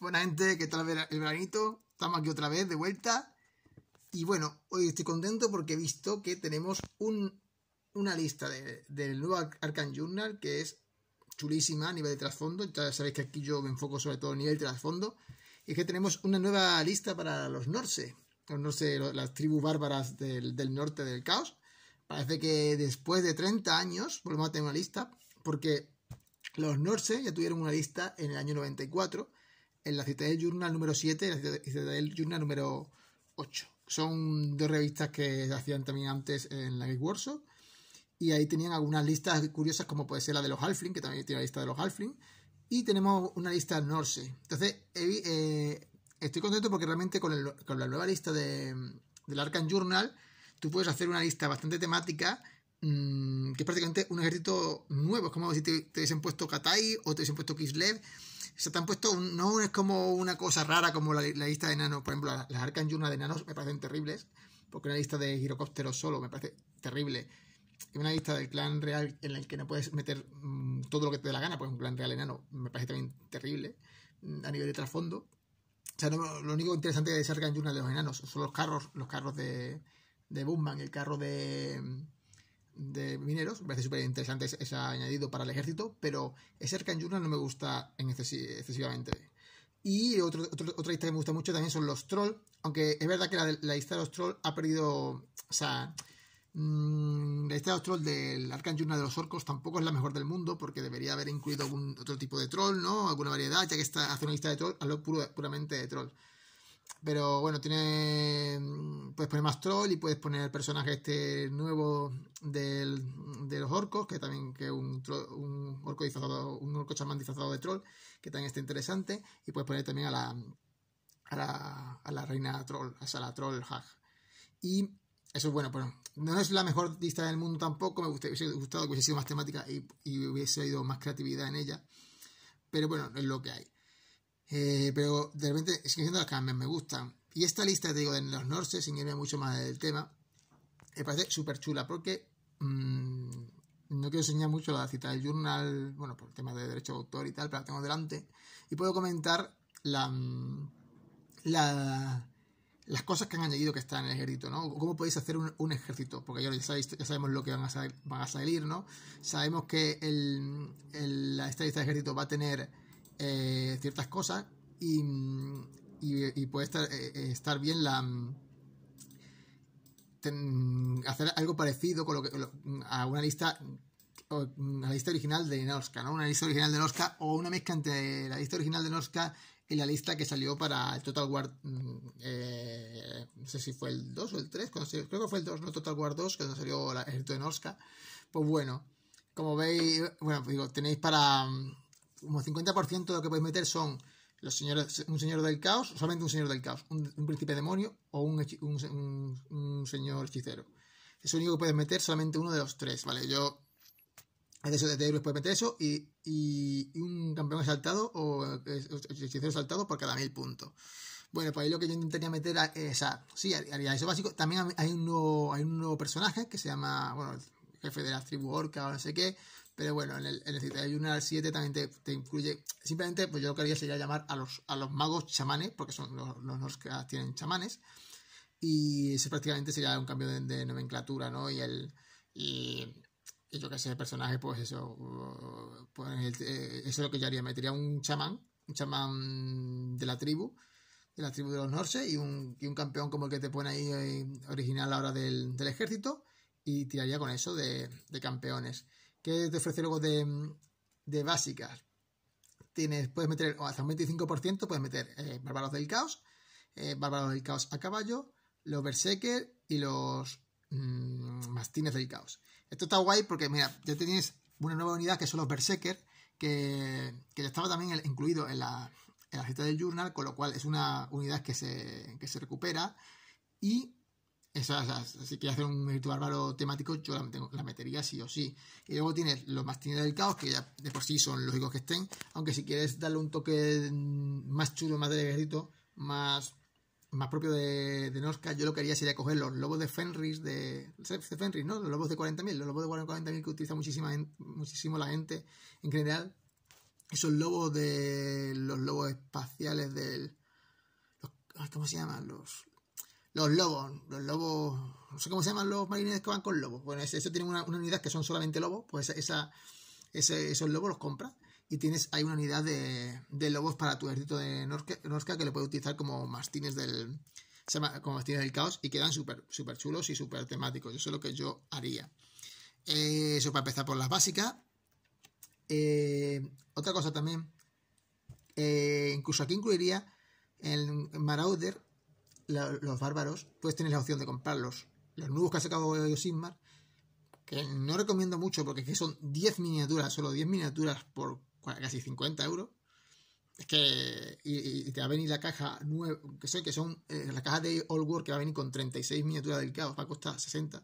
Buena gente, ¿qué tal el veranito? Estamos aquí otra vez de vuelta. Y bueno, hoy estoy contento porque he visto que tenemos una lista del nuevo Arcan Journal que es chulísima a nivel de trasfondo. Ya sabéis que aquí yo me enfoco sobre todo a nivel de trasfondo. Y es que tenemos una nueva lista para los Norse. Los Norse, las tribus bárbaras del, del norte del caos. Parece que después de 30 años volvemos a tener una lista porque los Norse ya tuvieron una lista en el año 94 en la Citadel Journal número 7 y la Citadel Journal número 8. Son dos revistas que hacían también antes en la Geek Workshop. Y ahí tenían algunas listas curiosas, como puede ser la de los Halfling, que también tiene la lista de los Halfling. Y tenemos una lista Norse. Entonces, eh, estoy contento porque realmente con, la nueva lista del Arcan Journal, tú puedes hacer una lista bastante temática Mm, que es prácticamente un ejército nuevo. Es como si te, te hubiesen puesto Katai o te hubiesen puesto Kislev. O se te han puesto, no es como una cosa rara como la, lista de enanos. Por ejemplo, las, las Arcan de enanos me parecen terribles, porque una lista de girocópteros solo me parece terrible. Y una lista del clan real en el que no puedes meter mm, todo lo que te dé la gana, pues un clan real enano me parece también terrible mm, a nivel de trasfondo. O sea, lo único interesante de Sargan una de los enanos son los carros, los carros de, de Boomman, el carro de de mineros. Me parece súper interesante ese, ha añadido para el ejército, pero ese Arcan Journal no me gusta excesivamente. Y otro, otra lista que me gusta mucho también son los trolls, aunque es verdad que la, lista de los trolls ha perdido, o sea, mm, la lista de los trolls del Arcan de los orcos tampoco es la mejor del mundo, porque debería haber incluido algún otro tipo de troll, ¿no? Alguna variedad, ya que está, hace una lista de trolls, a puramente de troll. Pero bueno, tiene puedes poner más troll y puedes poner el personaje este nuevo del, de los orcos, que también que un, un orco disfrazado, un orco chamán disfrazado de troll, que también está interesante, y puedes poner también a la, a la, a la reina troll, a la troll hag. Y eso es bueno, pero no es la mejor lista del mundo tampoco, me hubiese gustado que hubiese sido más temática y, y hubiese habido más creatividad en ella, pero bueno, es lo que hay. Eh, pero de repente que siendo las que me gustan. Y esta lista, digo, de los Norses, sin irme mucho más del tema, me parece súper chula porque mm, no quiero enseñar mucho la cita del journal, bueno, por el tema de derecho de autor y tal, pero la tengo delante. Y puedo comentar la, mm, las cosas que han añadido que están en el ejército, ¿no? ¿Cómo podéis hacer un, ejército? Porque ya, sabéis, ya sabemos lo que van a, salir, van a salir ¿no? Sabemos que el, el, la de ejército va a tener eh, ciertas cosas y, puede eh, eh, estar, bien la mm, hacer algo parecido a una lista mm, lista original de Norska, Una lista original de Norska o una mezcla entre la lista original de Norsca y la lista que salió para el Total War. Mm, no sé si fue el 2 o el 3, creo que fue el 2, no Total War 2, cuando salió el ejército de Norska. Pues bueno, como veis, bueno, digo, tenéis para como 50% de lo que puedes meter son los señores, un señor del caos, solamente un señor del caos, un, príncipe demonio o un, señor hechicero. Es lo único que puedes meter, solamente uno de los tres, ¿vale? Yo, de eso de puedes meter eso y, y, un campeón saltado o eh, hechicero saltado por cada mil puntos. Bueno, pues ahí lo que yo intentaría meter, a, sí, haría eso básico. También hay un nuevo, hay un nuevo personaje que se llama, bueno, jefe de la tribu orca o no sé qué. Pero bueno, en el, en el Citadel 7 también te, incluye. Simplemente, pues yo lo que haría sería llamar a los, a los magos chamanes, porque son los, los, que tienen chamanes. Y eso prácticamente sería un cambio de, nomenclatura, ¿no? Y el. Y, yo que sé, el personaje, pues eso. Pues eh, eso es lo que yo haría. Metería un chamán, un chamán de la tribu, de la tribu de los Norse, y un, y un campeón como el que te pone ahí eh, original ahora del, del ejército y tiraría con eso de, campeones. ¿Qué te ofrece luego de, básicas? Tienes, puedes meter hasta un 25%, puedes meter eh, Bárbaros del Caos, eh, Bárbaros del Caos a caballo, los Berserker y los mm, Mastines del Caos. Esto está guay porque, mira, ya tenéis una nueva unidad que son los Berserker, que, estaba también incluido en la, en la del Journal, con lo cual es una unidad que se, que se recupera. Y esas, si quieres hacer un ritual bárbaro temático, yo la, metería sí o sí. Y luego tienes los mastines del caos, que ya de por sí son lógicos que estén, aunque si quieres darle un toque más chulo, más de más, más propio de, de yo lo que haría sería coger los lobos de Fenris, de, de Fenris, ¿no? Los lobos de 40.000, los lobos de 40.000 que utiliza muchísima, muchísimo la gente en general. Esos lobos de los lobos espaciales del... Ah, ¿Cómo se llaman? Los, los lobos, los lobos, no sé cómo se llaman los marines que van con lobos. Bueno, eso, tiene una, unidad que son solamente lobos, pues esa, esos lobos los compras y tienes hay una unidad de, de lobos para tu ejército de Norca, que le puedes utilizar como mastines del se llama, como mastines del caos y quedan súper super chulos y súper temáticos. Eso es lo que yo haría. Eh, eso para empezar por las básicas. Eh, otra cosa también, eh, incluso aquí incluiría el Marauder los bárbaros, pues tener la opción de comprarlos. Los nuevos que ha sacado Sigmar, que no recomiendo mucho porque es que son 10 miniaturas, solo 10 miniaturas por casi 50 euros. Es que y, te va a venir la caja que sé que son eh, la caja de All World que va a venir con 36 miniaturas del caos, va a costar 60. O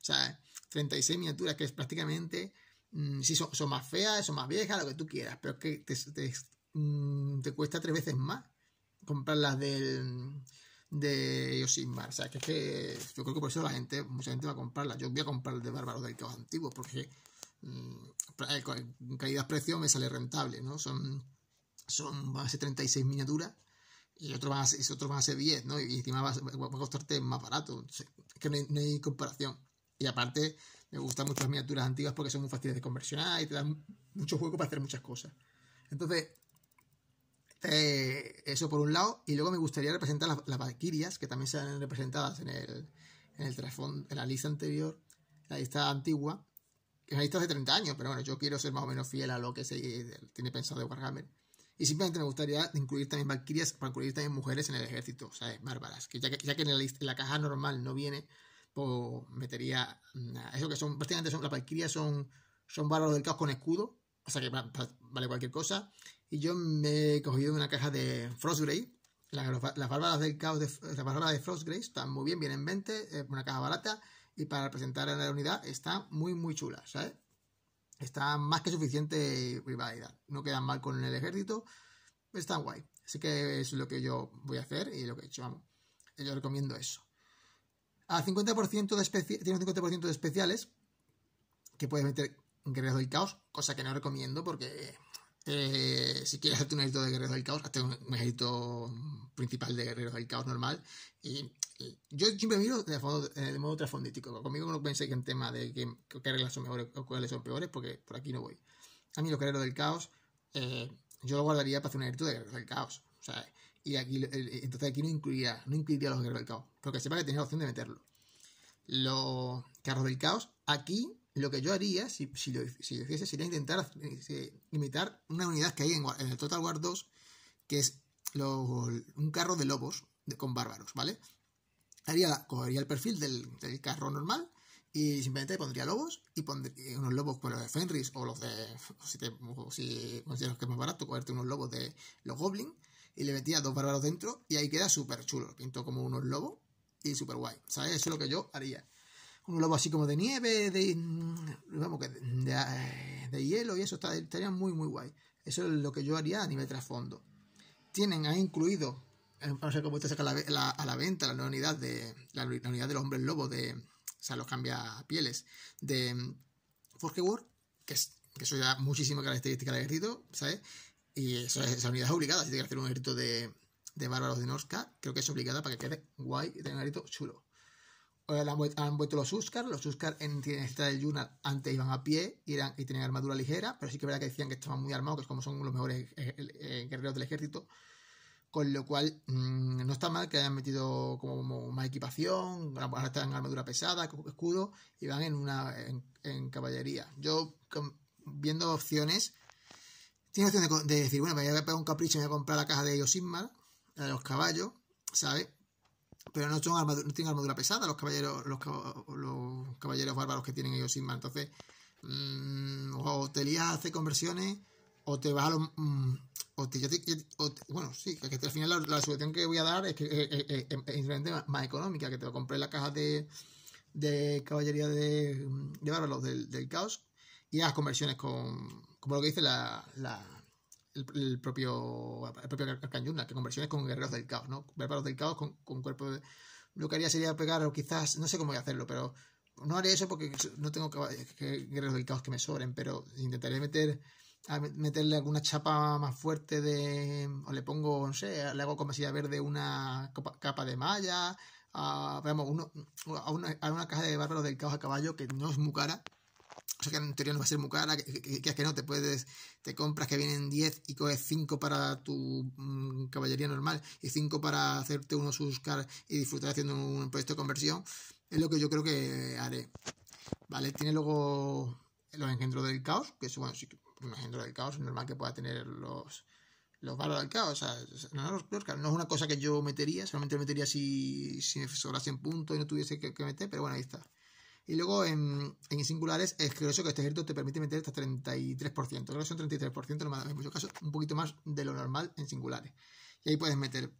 sea, 36 miniaturas que es prácticamente si mm, sí son, más feas, son más viejas, lo que tú quieras, pero es que te, te mm, cuesta tres veces más comprar las del de mar. O sea, que es que yo creo que por eso la gente, mucha gente va a comprarla. Yo voy a comprar el de Bárbaro del Caos Antiguo, porque mm, eh, caídas de precio me sale rentable, ¿no? Son, son, van a ser 36 miniaturas y otros van a ser, 10, ¿no? Y encima va a, costarte más barato. es que no hay, comparación. Y aparte, me gustan mucho las miniaturas antiguas porque son muy fáciles de conversionar y te dan mucho juego para hacer muchas cosas. Entonces, eh, eso por un lado, y luego me gustaría representar las, las que también se han representadas en el, en el trasfondo, en la lista anterior, la lista antigua, que es una lista de 30 años, pero bueno, yo quiero ser más o menos fiel a lo que se eh, tiene pensado de Warhammer. Y simplemente me gustaría incluir también Valkyrias, para incluir también mujeres en el ejército, ¿sabes? Bárbaras, que ya que, ya que en, la caja normal no viene, pues metería. Mm, eso que son, prácticamente son, las Valkyrias son, son bárbaros del caos con escudo, o sea que vale cualquier cosa. Y yo me he cogido una caja de Frostgrave. Las, las bárbaras del caos de, las bárbaras de están muy bien, vienen en Es una caja barata. Y para presentar en la unidad está muy, muy chula, ¿sabes? Está más que suficiente rivalidad. No quedan mal con el ejército. están guay. Así que es lo que yo voy a hacer y lo que he hecho. Vamos. Yo recomiendo eso. A 50% de tiene un 50% de especiales que puedes meter en guerreros del caos, cosa que no recomiendo porque eh, si quieres hacerte un ejército de guerreros del caos, hazte un, ejército principal de guerreros del caos normal. Y, yo siempre miro de, modo trasfondístico. Conmigo no pensé que en tema de que, qué reglas son mejores o cuáles son peores, porque por aquí no voy. A mí los guerreros del caos, eh, yo lo guardaría para hacer un ejército de guerreros del caos. y aquí, eh, entonces aquí no incluiría, no incluiría los guerreros del caos. Pero que sepa que tenía la opción de meterlo. Los carros del caos, aquí lo que yo haría, si, si, lo, hiciese, sería intentar eh, imitar una unidad que hay en, el Total War 2, que es un carro de lobos con bárbaros, ¿vale? Haría, cogería el perfil del, carro normal y simplemente pondría lobos y pondría eh, unos lobos como pues, los de Fenris o los de. si, consideras que es más barato cogerte unos lobos de los Goblins y le metía dos bárbaros dentro y ahí queda súper chulo. pinto como unos lobos y súper guay, ¿sabes? Eso es lo que yo haría un lobo así como de nieve, de, mm, ah, de, hielo y eso estaría muy, muy guay. Eso es lo que yo haría a nivel trasfondo. Tienen, han incluido, no eh, sé cómo usted saca a la venta la nueva unidad de, la, unidad de los hombres lobos de, o sea, los cambia pieles, de mm, Forge que, es, que eso ya muchísima característica del ejército, ¿sabes? Y esa unidad es obligada, si tienes que hacer un ejército de, de bárbaros de Norska, creo que es obligada para que quede guay y tenga un ejército chulo han vuelto los Úscar, los Úscar en esta del Yunar antes iban a pie y, eran, y tenían armadura ligera, pero sí que es verdad que decían que estaban muy armados, que es como son los mejores eh, eh, eh, guerreros del ejército, con lo cual mm, no está mal que hayan metido como más equipación, ahora están en armadura pesada, escudo, y van en una en, caballería. Yo viendo opciones, tiene opción de, decir, bueno, me voy a pegar un capricho y me voy a comprar la caja de Yosimar, la de los caballos, ¿sabes? pero no, son tienen armadura pesada los caballeros los, caballeros bárbaros que tienen ellos sin más Entonces, mm, o te lías a conversiones, o te vas los. Mm, o bueno, sí, que al final la, solución que voy a dar es que eh, eh, eh, es más, económica, que te lo compré en la caja de, caballería de, bárbaros del, caos y hagas conversiones con, como lo que dice la el, propio, el propio que conversiones con guerreros del caos, ¿no? Bárbaros del caos con, cuerpo de... Lo que haría sería pegar, o quizás, no sé cómo voy a hacerlo, pero no haré eso porque no tengo guerreros del caos que me sobren, pero intentaré meter a meterle alguna chapa más fuerte de. O le pongo, no sé, le hago como si ver verde una capa de malla. A, a, una, a una caja de bárbaros del caos a caballo que no es muy cara que en teoría no va a ser muy cara, que, es que, no, te puedes, te compras que vienen 10 y coges 5 para tu mm, caballería normal y 5 para hacerte uno caras y disfrutar haciendo un proyecto de conversión, es lo que yo creo que haré. Vale, tiene luego los engendros del caos, que es, bueno, sí, un engendro del caos, es normal que pueda tener los, los valores del caos, no, es una cosa que yo metería, solamente lo metería si, si me sobrasen puntos y no tuviese que, que meter, pero bueno, ahí está. Y luego en, en singulares es curioso que este ejército te permite meter hasta 33%. Creo que son 33%, no en muchos casos, un poquito más de lo normal en singulares. Y ahí puedes meter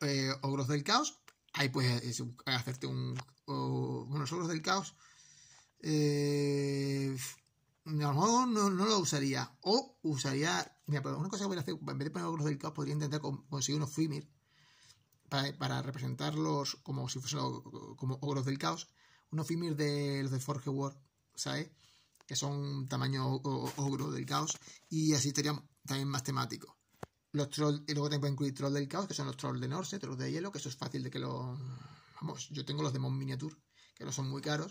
eh, ogros del caos. Ahí puedes eh, hacerte un. bueno, unos ogros del caos. Eh, a lo no, no, lo usaría. O usaría. Mira, pero una cosa que voy a hacer, en vez de poner ogros del caos, podría intentar conseguir unos Fimir para, representarlos como si fuesen como ogros del caos unos Fimir de los de Forge World ¿sabes? Que son tamaño ogro del caos. Y así estaría también más temático Los trolls, y luego tengo que incluir trolls del caos, que son los trolls de Norse, trolls de hielo, que eso es fácil de que lo. Vamos, yo tengo los de Mon Miniature, que no son muy caros.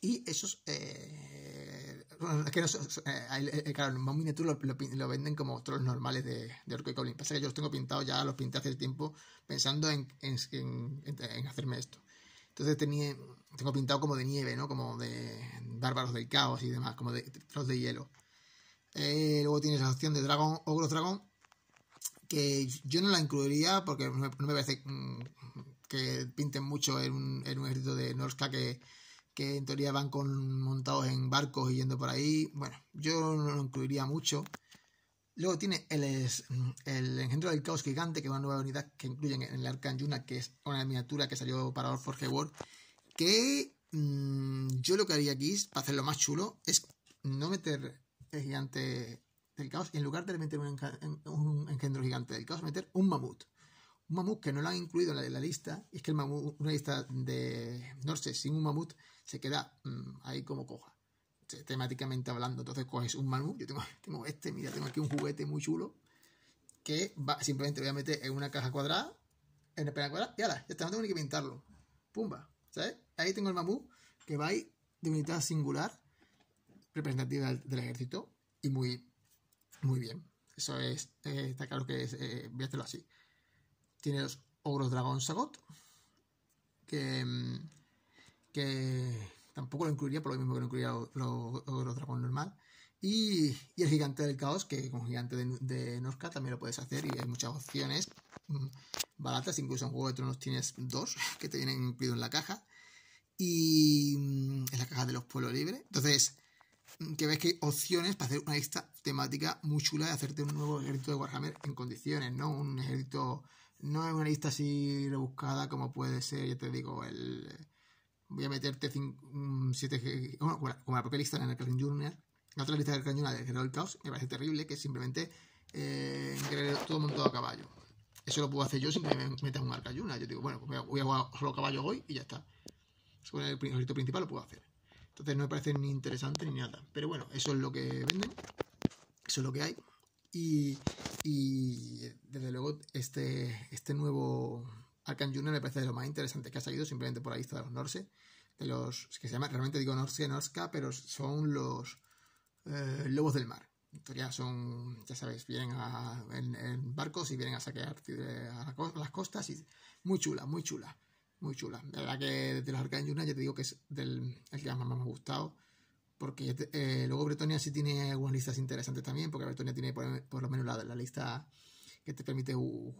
Y esos. que claro, los Mon Miniature lo, venden como trolls normales de, de Orco y Pasa que yo los tengo pintados ya, los pinté hace tiempo, pensando en hacerme esto. Entonces tenía, tengo pintado como de nieve, ¿no? Como de bárbaros del caos y demás, como de trozos de hielo. Eh, luego tienes la opción de dragón, ogro dragón, que yo no la incluiría porque no me, parece mm, que pinten mucho en un, ejército de Norska que, que en teoría van con montados en barcos y yendo por ahí. Bueno, yo no lo incluiría mucho. Luego tiene el, mm, el engendro del caos gigante, que es una nueva unidad que incluyen en el Arcan Yuna, que es una miniatura que salió para Forge World. Que mm, yo lo que haría aquí, para hacerlo más chulo, es no meter el gigante del caos en lugar de meter un, engendro gigante del caos, meter un mamut. Un mamut que no lo han incluido en la, de la lista, y es que el mamut, una lista de sé, sin un mamut se queda mm, ahí como coja. Este, temáticamente hablando. Entonces coges un mamú yo tengo, este, mira, tengo aquí un juguete muy chulo, que va, simplemente voy a meter en una caja cuadrada, en el penal cuadrada, y ahora, ya está, no tengo ni que pintarlo. Pumba, ¿sabes? Ahí tengo el mamú, que va ahí de unidad singular, representativa del, ejército, y muy, muy bien. Eso es, eh, está claro que es, eh, voy a hacerlo así. Tiene los ogros dragón sagot, que, mm, que tampoco lo incluiría, por lo mismo que no incluiría los dragón normal. Y, el gigante del caos, que con gigante de, de también lo puedes hacer y hay muchas opciones mm, baratas, incluso en Juego de Tronos tienes dos que te vienen incluido en la caja y mm, en la caja de los pueblos libres. Entonces, mm, que ves que hay opciones para hacer una lista temática muy chula de hacerte un nuevo ejército de Warhammer en condiciones, ¿no? Un ejército, no es una lista así rebuscada como puede ser, ya te digo, el voy a meterte 7 bueno, mm, como la propia lista de Anarchism Journal, la otra lista de Arcayuna Journal de General Chaos, me parece terrible, que simplemente eh, todo montado a caballo. Eso lo puedo hacer yo sin que me metas un arcayuna Yo digo, bueno, pues voy a jugar solo caballo hoy y ya está. es el proyecto principal lo puedo hacer. Entonces no me parece ni interesante ni nada. Pero bueno, eso es lo que venden. Eso es lo que hay. Y, y desde luego este, este nuevo Arkham Junior me parece de lo más interesante que ha salido simplemente por la lista de los Norse. De los que se llama, realmente digo Norse, Norska, pero son los eh, lobos del mar. Ya son, ya sabes, vienen en, barcos y vienen a saquear a las costas. y Muy chula, muy chula, muy chula. La verdad que de los Arkham ya te digo que es del, el que más me ha gustado porque eh, luego Bretonia sí tiene algunas listas interesantes también, porque Bretonia tiene por, lo menos la, lista que te permite jugar,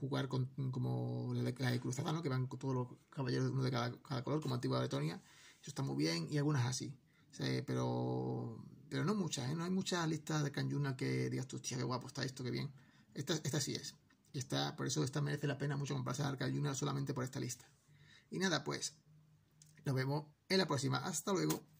jugar con, como la de, la que van con todos los caballeros de cada, color, como Antigua Letonia, Eso está muy bien y algunas así. Eh, pero, pero no muchas, ¿eh? No hay muchas listas de Canyuna que digas tú, qué guapo está esto, qué bien. Esta, esta sí es. está por eso esta merece la pena mucho comprarse a Canyuna solamente por esta lista. Y nada, pues, nos vemos en la próxima. Hasta luego.